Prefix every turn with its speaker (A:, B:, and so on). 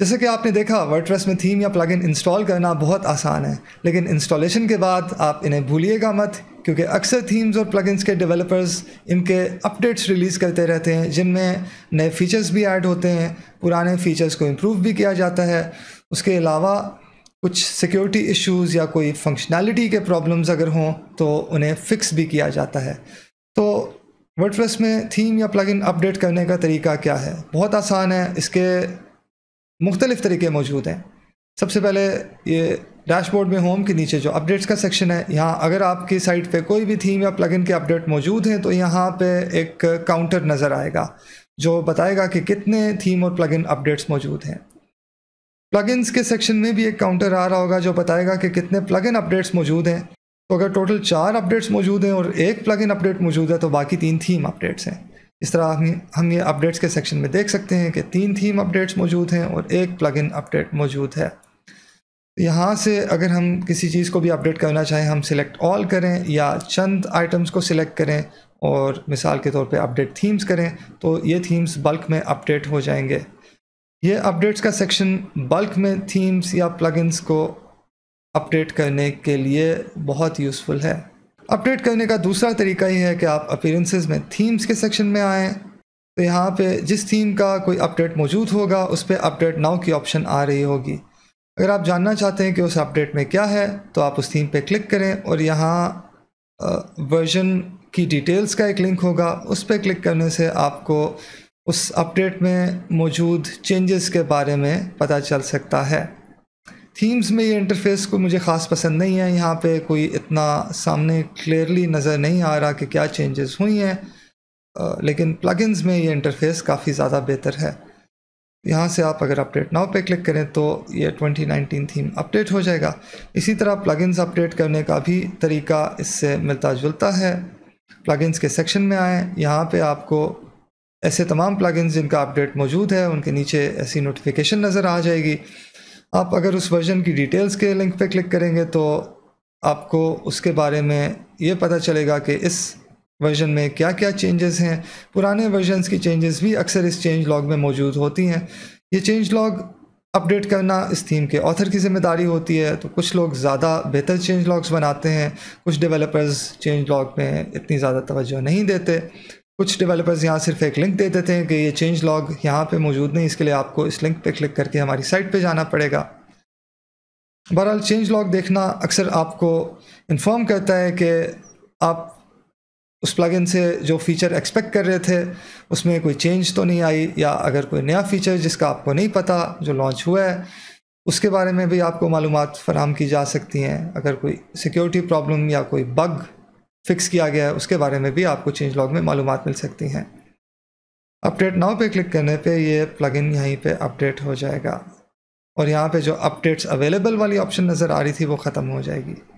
A: जैसे कि आपने देखा वर्डप्रेस में थीम या प्लगइन इंस्टॉल करना बहुत आसान है लेकिन इंस्टॉलेशन के बाद आप इन्हें भूलिएगा मत क्योंकि अक्सर थीम्स और प्लगइन्स के डेवलपर्स इनके अपडेट्स रिलीज़ करते रहते हैं जिनमें नए फीचर्स भी ऐड होते हैं पुराने फीचर्स को इम्प्रूव भी किया जाता है उसके अलावा कुछ सिक्योरिटी इश्यूज या कोई फंक्शनैलिटी के प्रॉब्लम्स अगर हों तो उन्हें फिक्स भी किया जाता है तो वर्डप्रेस में थीम या प्लगइन अपडेट करने का तरीका क्या है बहुत आसान है इसके मुख्तलिफ़ तरीके मौजूद हैं सबसे पहले ये डैशबोर्ड में होम के नीचे जो अपडेट्स का सेक्शन है यहाँ अगर आपकी साइट पे कोई भी थीम या प्लगइन के अपडेट मौजूद हैं तो यहाँ पे एक काउंटर नज़र आएगा जो बताएगा कि कितने थीम और प्लगइन अपडेट्स मौजूद हैं प्लगइन्स के सेक्शन में भी एक काउंटर आ रहा होगा जो बताएगा कि कितने प्लगइन अपडेट्स मौजूद हैं तो अगर टोटल चार अपडेट्स मौजूद हैं और एक प्लगइन अपडेट मौजूद है तो बाकी तीन थीम अपडेट्स हैं इस तरह हम हम ये अपडेट्स के सेक्शन में देख सकते हैं कि तीन थीम अपडेट्स मौजूद हैं और एक प्लगइन अपडेट मौजूद है यहाँ से अगर हम किसी चीज़ को भी अपडेट करना चाहें हम सिलेक्ट ऑल करें या चंद आइटम्स को सिलेक्ट करें और मिसाल के तौर पे अपडेट थीम्स करें तो ये थीम्स बल्क में अपडेट हो जाएंगे ये अपडेट्स का सेक्शन बल्क में थीम्स या प्लगइन्स को अपडेट करने के लिए बहुत यूज़फुल है अपडेट करने का दूसरा तरीका ये है कि आप अपेरेंसेज में थीम्स के सेक्शन में आएँ तो यहाँ पे जिस थीम का कोई अपडेट मौजूद होगा उस पर अपडेट नाउ की ऑप्शन आ रही होगी अगर आप जानना चाहते हैं कि उस अपडेट में क्या है तो आप उस थीम पे क्लिक करें और यहाँ वर्जन की डिटेल्स का एक लिंक होगा उस पर क्लिक करने से आपको उस अपडेट में मौजूद चेंजेस के बारे में पता चल सकता है थीम्स में ये इंटरफेस को मुझे ख़ास पसंद नहीं है यहाँ पे कोई इतना सामने क्लियरली नज़र नहीं आ रहा कि क्या चेंजेस हुई हैं लेकिन प्लगइन्स में ये इंटरफेस काफ़ी ज़्यादा बेहतर है यहाँ से आप अगर अपडेट नाव पे क्लिक करें तो ये 2019 थीम अपडेट हो जाएगा इसी तरह प्लगइन्स अपडेट करने का भी तरीका इससे मिलता जुलता है प्लगइन्स के सेक्शन में आएँ यहाँ पर आपको ऐसे तमाम प्लगइन्स जिनका अपडेट मौजूद है उनके नीचे ऐसी नोटिफिकेशन नज़र आ जाएगी आप अगर उस वर्जन की डिटेल्स के लिंक पे क्लिक करेंगे तो आपको उसके बारे में ये पता चलेगा कि इस वर्जन में क्या क्या चेंजेस हैं पुराने वर्जनस की चेंजेस भी अक्सर इस चेंज लॉग में मौजूद होती हैं ये चेंज लॉग अपडेट करना इस थीम के ऑथर की जिम्मेदारी होती है तो कुछ लोग ज़्यादा बेहतर चेंज लॉग्स बनाते हैं कुछ डेवलपर्स चेंज लॉग में इतनी ज़्यादा तोज्जो नहीं देते कुछ डेवलपर्स यहाँ सिर्फ एक लिंक दे देते हैं कि ये चेंज लॉग यहाँ पे मौजूद नहीं इसके लिए आपको इस लिंक पे क्लिक करके हमारी साइट पे जाना पड़ेगा बहरहाल चेंज लॉग देखना अक्सर आपको इन्फॉर्म करता है कि आप उस प्लगइन से जो फीचर एक्सपेक्ट कर रहे थे उसमें कोई चेंज तो नहीं आई या अगर कोई नया फीचर जिसका आपको नहीं पता जो लॉन्च हुआ है उसके बारे में भी आपको मालूम फराम की जा सकती हैं अगर कोई सिक्योरिटी प्रॉब्लम या कोई बग फिक्स किया गया है उसके बारे में भी आपको चेंज लॉग में मालूम मिल सकती हैं अपडेट नाव पे क्लिक करने पे ये प्लगइन यहीं पे अपडेट हो जाएगा और यहाँ पे जो अपडेट्स अवेलेबल वाली ऑप्शन नज़र आ रही थी वो ख़त्म हो जाएगी